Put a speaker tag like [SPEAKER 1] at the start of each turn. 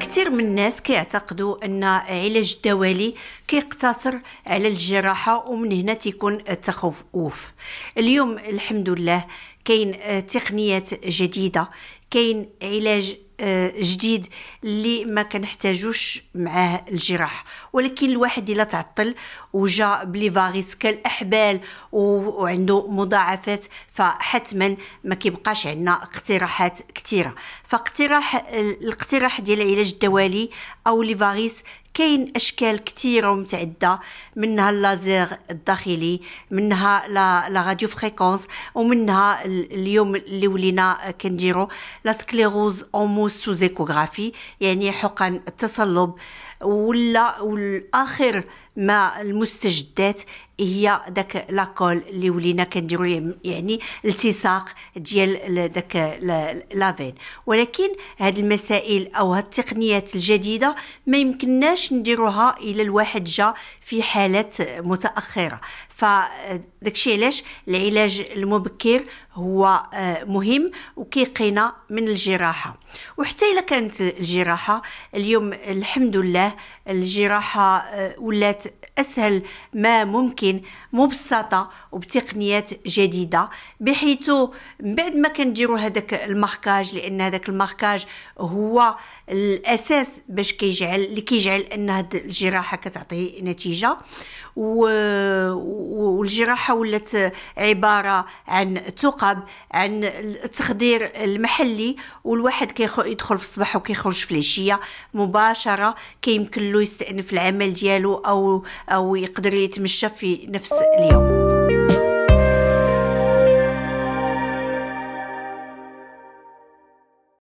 [SPEAKER 1] كثير من الناس كيعتقدوا ان علاج الدوالي كيقتصر على الجراحه ومن هنا تيكون التخوف اليوم الحمد لله كاين تقنيات جديده كاين علاج آه، جديد اللي ما كنحتاجوش معاه الجراح ولكن الواحد الا تعطل وجا بلي فاريس كالاحبال وعنده مضاعفات فحتما ما كيبقاش عندنا اقتراحات كثيره فاقتراح الاقتراح ديال علاج الدوالي او لي فاريس كاين اشكال كثيره ومتعده منها اللازر الداخلي منها لا راديو فريكونس ومنها اليوم اللي ولينا كنديرو لا سكليروز اوموس سوز ايكوغرافي يعني حقن التصلب ولا والاخر ما المستجدات هي داك لاكول اللي ولينا كنديرو يعني التصاق ديال داك لافين ولكن هاد المسائل او هاد التقنيات الجديده ما يمكنناش كنقدروش نديروها الى الواحد جا في حالات متاخره فداكشي آه، علاش العلاج المبكر هو آه، مهم وكيقينا من الجراحه وحتى الا كانت الجراحه اليوم الحمد لله الجراحه آه، ولات اسهل ما ممكن مبسطه وبتقنيات جديده بحيث بعد ما كنديروا هذاك الماركاج لان هذاك الماركاج هو الاساس باش كيجعل اللي كيجعل لان هاد الجراحه كتعطي نتيجه والجراحه ولات عباره عن ثقب عن التخدير المحلي والواحد كيدخل في الصباح وكيخرج في العشيه مباشره كيمكن له يستأنف العمل ديالو او او يقدر يتمشى في نفس اليوم